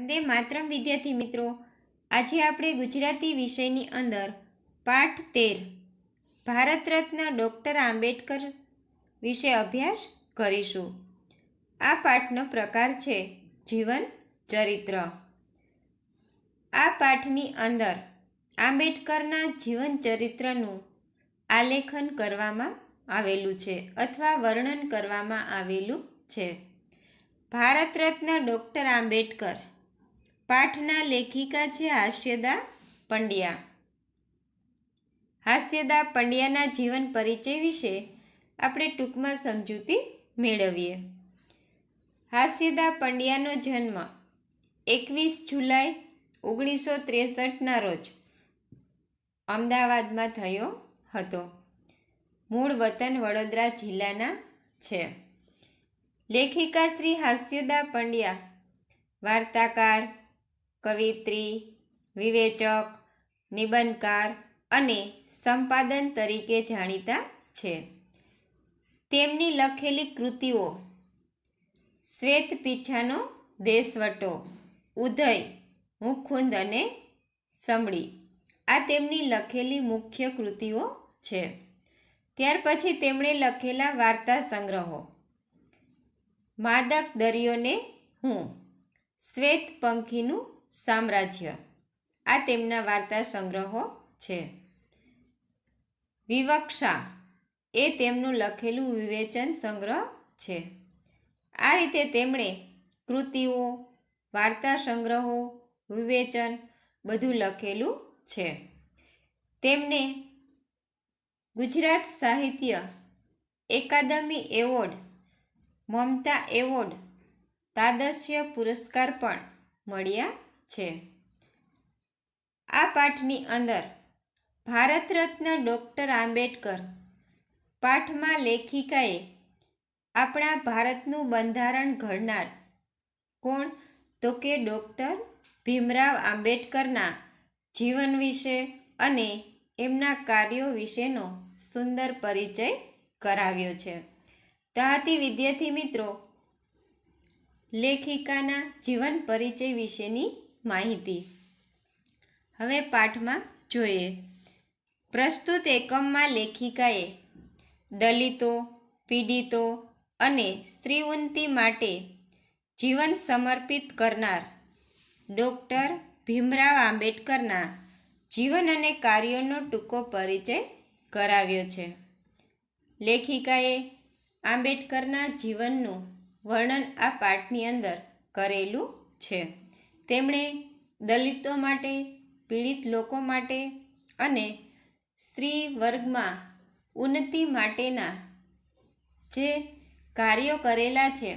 વંદે માતરમ વિદ્યાર્થી મિત્રો આજે આપણે ગુજરાતી વિષયની અંદર પાઠ તેર ભારત રત્ન ડૉક્ટર આંબેડકર વિશે અભ્યાસ કરીશું આ પાઠનો પ્રકાર છે જીવન ચરિત્ર આ પાઠની અંદર આંબેડકરના જીવન ચરિત્રનું આલેખન કરવામાં આવેલું છે અથવા વર્ણન કરવામાં આવેલું છે ભારત રત્ન ડૉક્ટર આંબેડકર પાઠના લેખિકા છે હાસ્યદા પંડ્યા હાસ્યદા પંડ્યાના જીવન પરિચય વિશે આપણે ટૂંકમાં સમજૂતી મેળવીએ હાસ્યદા પંડ્યાનો જન્મ એકવીસ જુલાઈ ઓગણીસો ત્રેસઠના રોજ અમદાવાદમાં થયો હતો મૂળ વતન વડોદરા જિલ્લાના છે લેખિકા શ્રી હાસ્યદા પંડ્યા વાર્તાકાર કવિત્રી વિવેચક નિબંધકાર અને સંપાદન તરીકે જાણીતા છે તેમની લખેલી કૃતિઓ શ્વેત પીછાનો દેશવટો ઉદય મુખુંદ અને સંભળી આ તેમની લખેલી મુખ્ય કૃતિઓ છે ત્યાર પછી તેમણે લખેલા વાર્તા સંગ્રહો માદક દરિયોને હું શ્વેત પંખીનું સામ્રાજ્ય આ તેમના વાર્તા સંગ્રહો છે વિવક્ષા એ તેમનું લખેલું વિવેચન સંગ્રહ છે આ રીતે તેમણે કૃતિઓ વાર્તા સંગ્રહો વિવેચન બધું લખેલું છે તેમને ગુજરાત સાહિત્ય એકાદમી એવોર્ડ મમતા એવોર્ડ તાદસ્ય પુરસ્કાર પણ મળ્યા છે આ પાઠની અંદર ભારત રત્ન ડૉક્ટર આંબેડકર પાઠમાં લેખિકાએ આપણા ભારતનું બંધારણ ઘડનાર કોણ તો કે ડૉક્ટર ભીમરાવ આંબેડકરના જીવન વિશે અને એમના કાર્યો વિશેનો સુંદર પરિચય કરાવ્યો છે તહાતી વિદ્યાર્થી મિત્રો લેખિકાના જીવન પરિચય વિશેની માહિતી હવે પાઠમાં જોઈએ પ્રસ્તુત એકમમાં લેખિકાએ દલિતો પીડિતો અને સ્ત્રી ઉન્નતિ માટે જીવન સમર્પિત કરનાર ડૉક્ટર ભીમરાવ આંબેડકરના જીવન અને કાર્યોનો ટૂંકો પરિચય કરાવ્યો છે લેખિકાએ આંબેડકરના જીવનનું વર્ણન આ પાઠની અંદર કરેલું છે તેમણે દલિતો માટે પીડિત લોકો માટે અને સ્ત્રી વર્ગમાં ઉન્નતિ માટેના જે કાર્યો કરેલા છે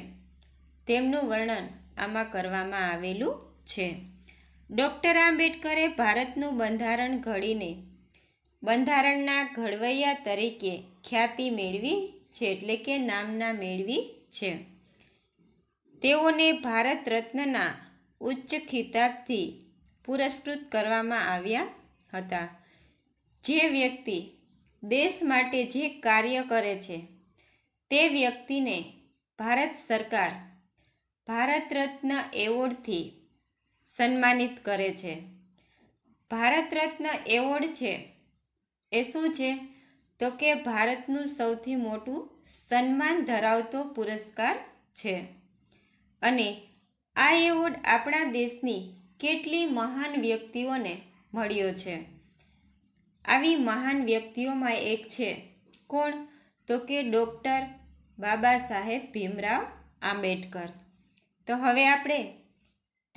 તેમનું વર્ણન આમાં કરવામાં આવેલું છે ડૉક્ટર આંબેડકરે ભારતનું બંધારણ ઘડીને બંધારણના ઘડવૈયા તરીકે ખ્યાતિ મેળવી છે એટલે કે નામના મેળવી છે તેઓને ભારત રત્નના ઉચ્ચ ખિતાબથી પુરસ્કૃત કરવામાં આવ્યા હતા જે વ્યક્તિ દેશ માટે જે કાર્ય કરે છે તે વ્યક્તિને ભારત સરકાર ભારત રત્ન એવોર્ડથી સન્માનિત કરે છે ભારત રત્ન એવોર્ડ છે એ શું છે તો કે ભારતનું સૌથી મોટું સન્માન ધરાવતો પુરસ્કાર છે અને આ એવોર્ડ આપણા દેશની કેટલી મહાન વ્યક્તિઓને મળ્યો છે આવી મહાન વ્યક્તિઓમાં એક છે કોણ તો કે ડૉક્ટર બાબા સાહેબ ભીમરાવ આંબેડકર તો હવે આપણે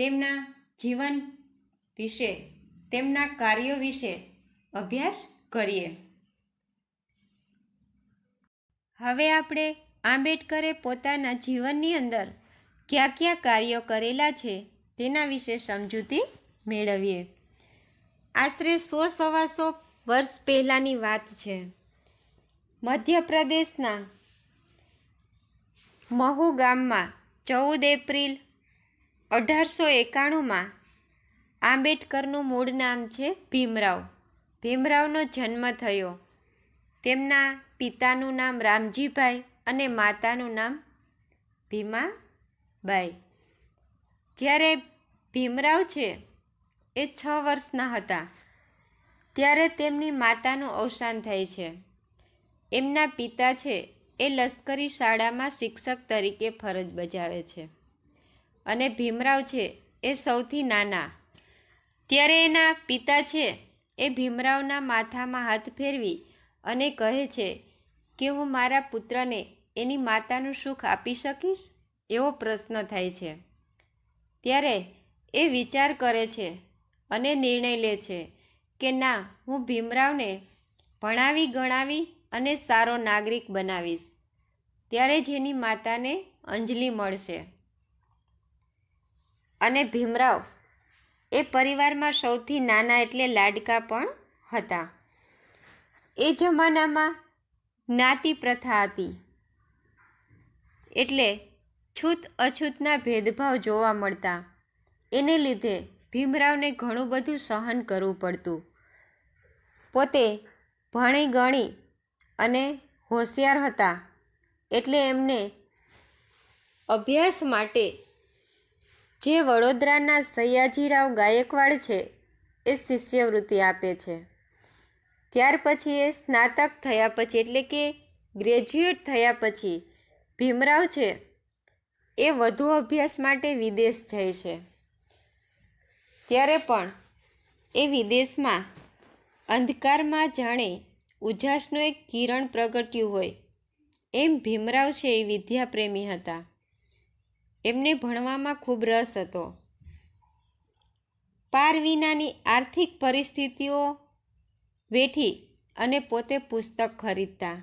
તેમના જીવન વિશે તેમના કાર્યો વિશે અભ્યાસ કરીએ હવે આપણે આંબેડકરે પોતાના જીવનની અંદર કયા કયા કાર્યો કરેલા છે તેના વિશે સમજૂતી મેળવીએ આશરે સો સવાસો વર્ષ પહેલાંની વાત છે મધ્યપ્રદેશના મહુ ગામમાં ચૌદ એપ્રિલ અઢારસો એકાણુંમાં આંબેડકરનું મૂળ નામ છે ભીમરાવ ભીમરાવનો જન્મ થયો તેમના પિતાનું નામ રામજીભાઈ અને માતાનું નામ ભીમા બાય જ્યારે ભીમરાવ છે એ છ વર્ષના હતા ત્યારે તેમની માતાનું અવસાન થાય છે એમના પિતા છે એ લશ્કરી શાળામાં શિક્ષક તરીકે ફરજ બજાવે છે અને ભીમરાવ છે એ સૌથી નાના ત્યારે એના પિતા છે એ ભીમરાવના માથામાં હાથ ફેરવી અને કહે છે કે હું મારા પુત્રને એની માતાનું સુખ આપી શકીશ એવો પ્રશ્ન થાય છે ત્યારે એ વિચાર કરે છે અને નિર્ણય લે છે કે ના હું ભીમરાવને ભણાવી ગણાવી અને સારો નાગરિક બનાવીશ ત્યારે જેની માતાને અંજલિ મળશે અને ભીમરાવ એ પરિવારમાં સૌથી નાના એટલે લાડકા પણ હતા એ જમાનામાં જ્ઞાતિ પ્રથા હતી એટલે છૂત અછૂતના ભેદભાવ જોવા મળતા એને લીધે ભીમરાવને ઘણું બધું સહન કરવું પડતું પોતે ભણી ગણી અને હોશિયાર હતા એટલે એમને અભ્યાસ માટે જે વડોદરાના સયાજીરાવ ગાયકવાડ છે એ શિષ્યવૃત્તિ આપે છે ત્યાર પછી એ સ્નાતક થયા પછી એટલે કે ગ્રેજ્યુએટ થયા પછી ભીમરાવ છે એ વધુ અભ્યાસ માટે વિદેશ જાય છે ત્યારે પણ એ વિદેશમાં અંધકારમાં જાણે ઉજાસનું એક કિરણ પ્રગટ્યું હોય એમ ભીમરાવ છે એ વિદ્યાપ્રેમી હતા એમને ભણવામાં ખૂબ રસ હતો પાર વિનાની આર્થિક પરિસ્થિતિઓ વેઠી અને પોતે પુસ્તક ખરીદતા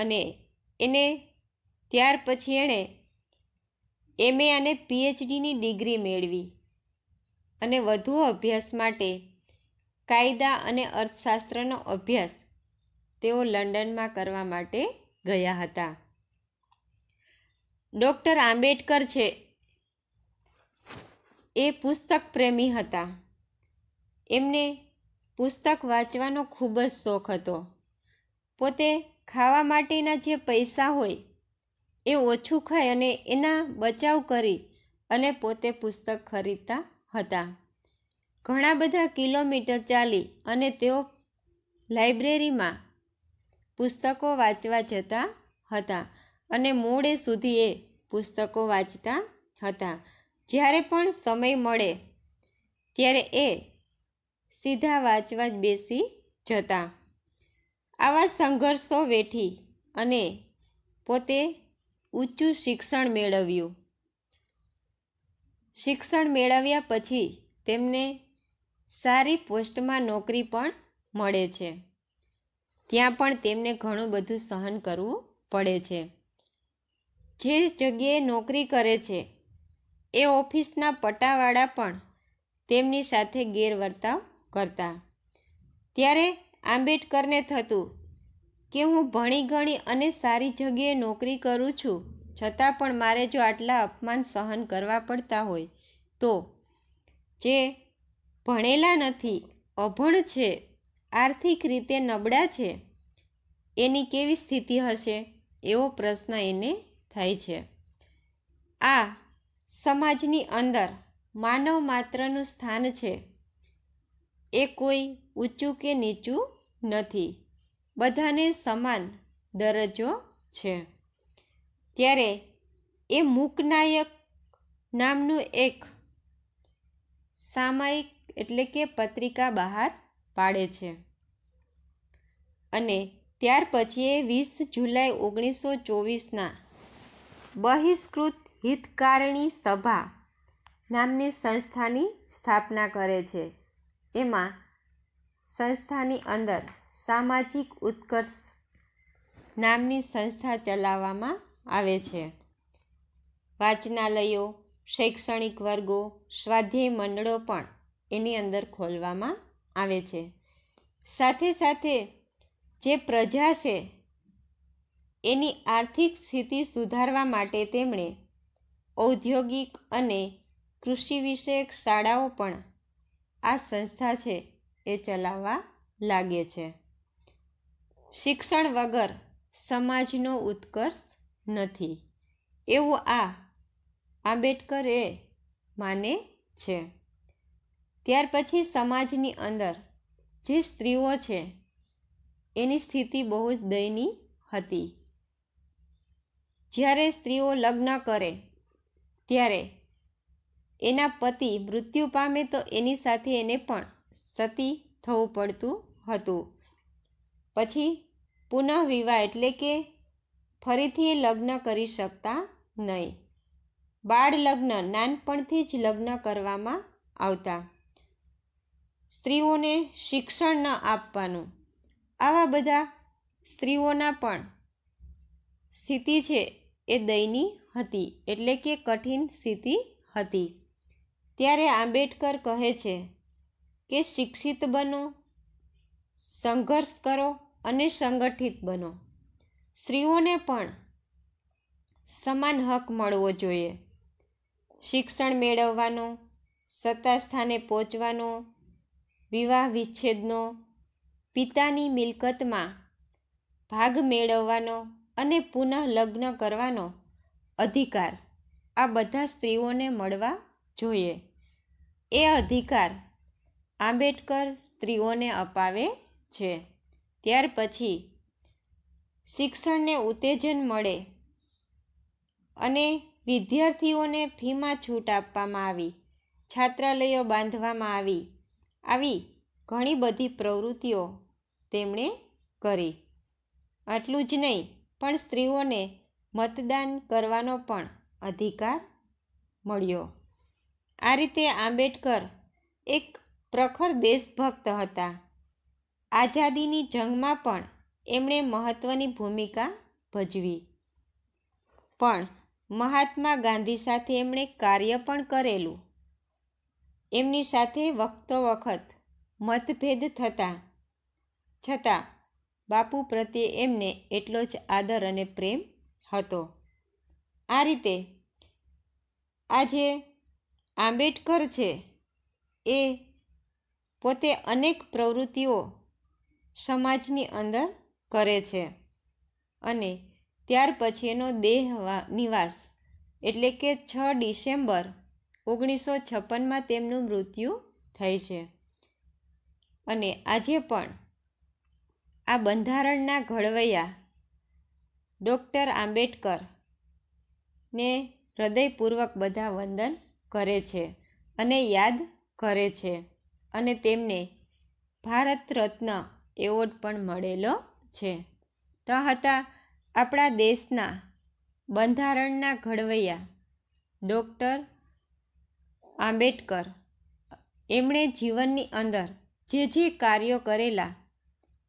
અને એને ત્યાર પછી એણે એમએ અને પીએચડીની ડિગ્રી મેળવી અને વધુ અભ્યાસ માટે કાયદા અને અર્થશાસ્ત્રનો અભ્યાસ તેઓ લંડનમાં કરવા માટે ગયા હતા ડૉક્ટર આંબેડકર છે એ પુસ્તક પ્રેમી હતા એમને પુસ્તક વાંચવાનો ખૂબ જ શોખ હતો પોતે ખાવા માટેના જે પૈસા હોય એ ઓછું ખાઈ અને એના બચાવ કરી અને પોતે પુસ્તક ખરીદતા હતા ઘણા બધા કિલોમીટર ચાલી અને તેઓ લાઇબ્રેરીમાં પુસ્તકો વાંચવા જતા હતા અને મોડે સુધી એ પુસ્તકો વાંચતા હતા જ્યારે પણ સમય મળે ત્યારે એ સીધા વાંચવા જ બેસી જતા આવા સંઘર્ષો વેઠી અને પોતે ઊંચું શિક્ષણ મેળવ્યું શિક્ષણ મેળવ્યા પછી તેમને સારી પોસ્ટમાં નોકરી પણ મળે છે ત્યાં પણ તેમને ઘણું બધું સહન કરવું પડે છે જે જગ્યાએ નોકરી કરે છે એ ઓફિસના પટાવાળા પણ તેમની સાથે ગેરવર્તાવ કરતા ત્યારે આંબેડકરને થતું કે હું ભણી ગણી અને સારી જગ્યાએ નોકરી કરું છું છતાં પણ મારે જો આટલા અપમાન સહન કરવા પડતા હોય તો જે ભણેલા નથી અભણ છે આર્થિક રીતે નબળા છે એની કેવી સ્થિતિ હશે એવો પ્રશ્ન એને થાય છે આ સમાજની અંદર માનવ માત્રનું સ્થાન છે એ કોઈ ઊંચું કે નીચું નથી બધાને સમાન દરજ્જો છે ત્યારે એ મૂકનાયક નામનું એક સામાયિક એટલે કે પત્રિકા બહાર પાડે છે અને ત્યાર પછી એ વીસ જુલાઈ ઓગણીસો ચોવીસના બહિષ્કૃત હિતકારણી સભા નામની સંસ્થાની સ્થાપના કરે છે એમાં સંસ્થાની અંદર સામાજિક ઉત્કર્ષ નામની સંસ્થા ચલાવવામાં આવે છે વાચનાલયો શૈક્ષણિક વર્ગો સ્વાધ્યાય મંડળો પણ એની અંદર ખોલવામાં આવે છે સાથે સાથે જે પ્રજા છે એની આર્થિક સ્થિતિ સુધારવા માટે તેમણે ઔદ્યોગિક અને કૃષિ વિષયક શાળાઓ પણ આ સંસ્થા છે એ ચલાવવા લાગે છે શિક્ષણ વગર સમાજનો ઉત્કર્ષ નથી એવું આ આંબેડકર એ માને છે ત્યાર પછી સમાજની અંદર જે સ્ત્રીઓ છે એની સ્થિતિ બહુ જ દયનીય હતી જ્યારે સ્ત્રીઓ લગ્ન કરે ત્યારે એના પતિ મૃત્યુ પામે તો એની સાથે એને પણ સતી થવું પડતું હતું પછી પુનઃવિવાહ એટલે કે ફરીથી લગ્ન કરી શકતા નહીં બાળ લગ્ન નાનપણથી જ લગ્ન કરવામાં આવતા સ્ત્રીઓને શિક્ષણ ન આપવાનું આવા બધા સ્ત્રીઓના પણ સ્થિતિ છે એ દયનીય હતી એટલે કે કઠિન સ્થિતિ હતી ત્યારે આંબેડકર કહે છે કે શિક્ષિત બનો સંઘર્ષ કરો અને સંગઠિત બનો સ્ત્રીઓને પણ સમાન હક મળવો જોઈએ શિક્ષણ મેળવવાનો સત્તા સ્થાને પહોંચવાનો વિવાહ વિચ્છેદનો પિતાની મિલકતમાં ભાગ મેળવવાનો અને પુનઃ લગ્ન કરવાનો અધિકાર આ બધા સ્ત્રીઓને મળવા જોઈએ એ અધિકાર આંબેડકર સ્ત્રીઓને અપાવે છે ત્યાર પછી શિક્ષણને ઉત્તેજન મળે અને વિદ્યાર્થીઓને ફીમાં છૂટ આપવામાં આવી છાત્રાલયો બાંધવામાં આવી આવી ઘણી બધી પ્રવૃત્તિઓ તેમણે કરી આટલું જ નહીં પણ સ્ત્રીઓને મતદાન કરવાનો પણ અધિકાર મળ્યો આ રીતે આંબેડકર એક પ્રખર દેશભક્ત હતા આઝાદીની જંગમાં પણ એમણે મહત્ત્વની ભૂમિકા ભજવી પણ મહાત્મા ગાંધી સાથે એમણે કાર્ય પણ કરેલું એમની સાથે વખતો વખત મતભેદ થતા છતાં બાપુ પ્રત્યે એમને એટલો જ આદર અને પ્રેમ હતો આ રીતે આજે આંબેડકર છે એ પોતે અનેક પ્રવૃત્તિઓ સમાજની અંદર કરે છે અને ત્યાર પછી એનો દેહ નિવાસ એટલે કે છ ડિસેમ્બર ઓગણીસો છપ્પનમાં તેમનું મૃત્યુ થઈ છે અને આજે પણ આ બંધારણના ઘડવૈયા ડૉક્ટર આંબેડકર ને હૃદયપૂર્વક બધા વંદન કરે છે અને યાદ કરે છે અને તેમને ભારત રત્ન એવોર્ડ પણ મળેલો છે તો હતા આપણા દેશના બંધારણના ઘડવૈયા ડૉક્ટર આંબેડકર એમણે જીવનની અંદર જે જે કાર્યો કરેલા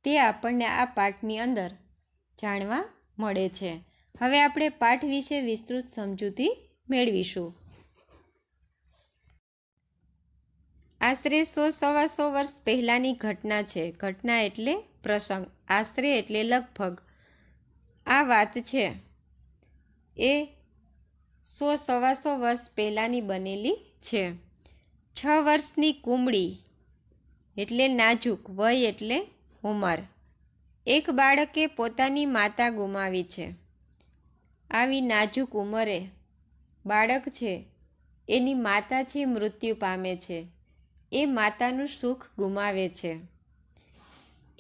તે આપણને આ પાઠની અંદર જાણવા મળે છે હવે આપણે પાઠ વિશે વિસ્તૃત સમજૂતી મેળવીશું આશરે સો સવા સો વર્ષ પહેલાંની ઘટના છે ઘટના એટલે પ્રસંગ આશરે એટલે લગભગ આ વાત છે એ સો સવા સો વર્ષ પહેલાંની બનેલી છે છ વર્ષની કુમળી એટલે નાજુક વય એટલે ઉંમર એક બાળકે પોતાની માતા ગુમાવી છે આવી નાજુક ઉંમરે બાળક છે એની માતા છે મૃત્યુ પામે છે એ માતાનું સુખ ગુમાવે છે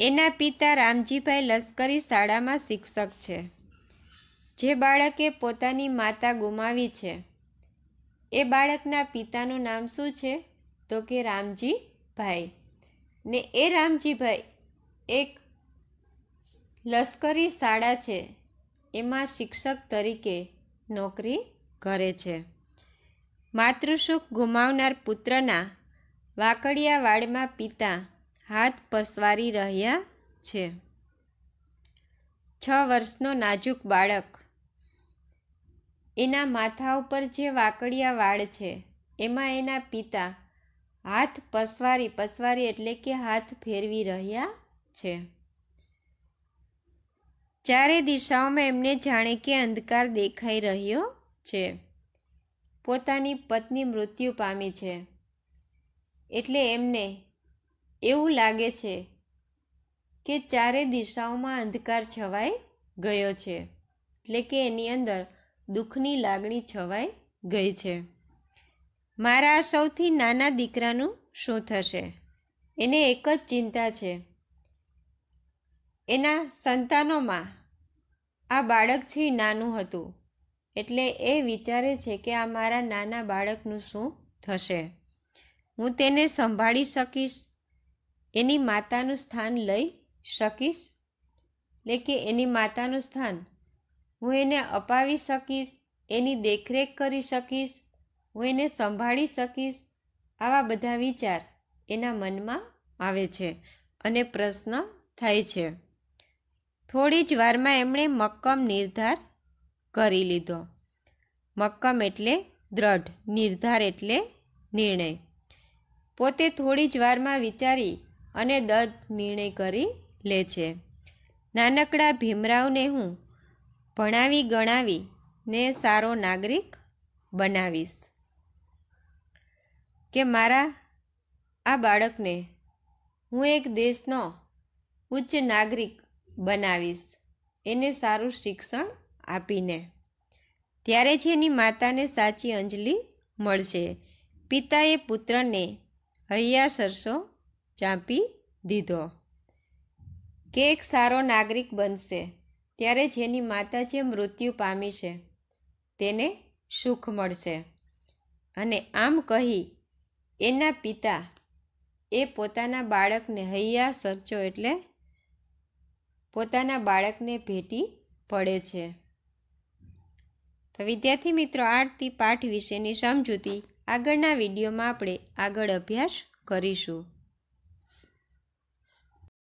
એના પિતા રામજીભાઈ લશ્કરી શાળામાં શિક્ષક છે જે બાળકે પોતાની માતા ગુમાવી છે એ બાળકના પિતાનું નામ શું છે તો કે રામજીભાઈ ને એ રામજીભાઈ એક લશ્કરી શાળા છે એમાં શિક્ષક તરીકે નોકરી કરે છે માતૃસુખ ગુમાવનાર પુત્રના વાકડિયા વાડમાં પિતા હાથ પસવારી રહ્યા છે છ વર્ષનો નાજુક બાળક એના માથા ઉપર જે વાકડિયા વાળ છે એમાં એના પિતા હાથ પસવારી પસવારી એટલે કે હાથ ફેરવી રહ્યા છે ચારે દિશાઓમાં એમને જાણે કે અંધકાર દેખાઈ રહ્યો છે પોતાની પત્ની મૃત્યુ પામી છે એટલે એમને એવું લાગે છે કે ચારે દિશાઓમાં અંધકાર છવાઈ ગયો છે એટલે કે એની અંદર દુઃખની લાગણી છવાઈ ગઈ છે મારા સૌથી નાના દીકરાનું શું થશે એને એક જ ચિંતા છે એના સંતાનોમાં આ બાળક છે નાનું હતું એટલે એ વિચારે છે કે આ મારા નાના બાળકનું શું થશે હું તેને સંભાળી શકીશ એની માતાનું સ્થાન લઈ શકીશ એટલે કે એની માતાનું સ્થાન હું એને અપાવી શકીશ એની દેખરેખ કરી શકીશ હું એને સંભાળી શકીશ આવા બધા વિચાર એના મનમાં આવે છે અને પ્રશ્ન થાય છે થોડી જ વારમાં એમણે મક્કમ નિર્ધાર કરી લીધો મક્કમ એટલે દ્રઢ નિર્ધાર એટલે નિર્ણય પોતે થોડી જ વારમાં વિચારી અને દત્ત નિર્ણય કરી લે છે નાનકડા ભીમરાવને હું ભણાવી ગણાવી ને સારો નાગરિક બનાવીશ કે મારા આ બાળકને હું એક દેશનો ઉચ્ચ નાગરિક બનાવીશ એને સારું શિક્ષણ આપીને ત્યારે જ એની માતાને સાચી અંજલિ મળશે પિતાએ પુત્રને હૈયા સરસો ચાંપી દીધો કે એક સારો નાગરિક બનશે ત્યારે જેની માતા જે મૃત્યુ પામી છે તેને સુખ મળશે અને આમ કહી એના પિતા એ પોતાના બાળકને હૈયા સરચો એટલે પોતાના બાળકને ભેટી પડે છે તો વિદ્યાર્થી મિત્રો આરતી પાઠ વિશેની સમજૂતી આગળના વિડીયોમાં આપણે આગળ અભ્યાસ કરીશું